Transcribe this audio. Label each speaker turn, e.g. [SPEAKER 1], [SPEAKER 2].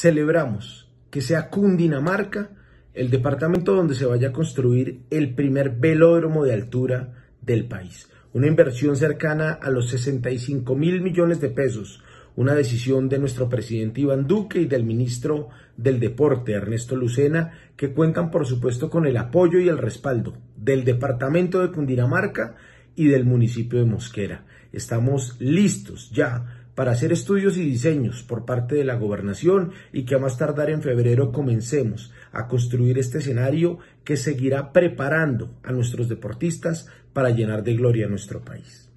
[SPEAKER 1] celebramos que sea Cundinamarca el departamento donde se vaya a construir el primer velódromo de altura del país. Una inversión cercana a los 65 mil millones de pesos. Una decisión de nuestro presidente Iván Duque y del ministro del Deporte, Ernesto Lucena, que cuentan por supuesto con el apoyo y el respaldo del departamento de Cundinamarca y del municipio de Mosquera. Estamos listos ya para hacer estudios y diseños por parte de la gobernación y que a más tardar en febrero comencemos a construir este escenario que seguirá preparando a nuestros deportistas para llenar de gloria nuestro país.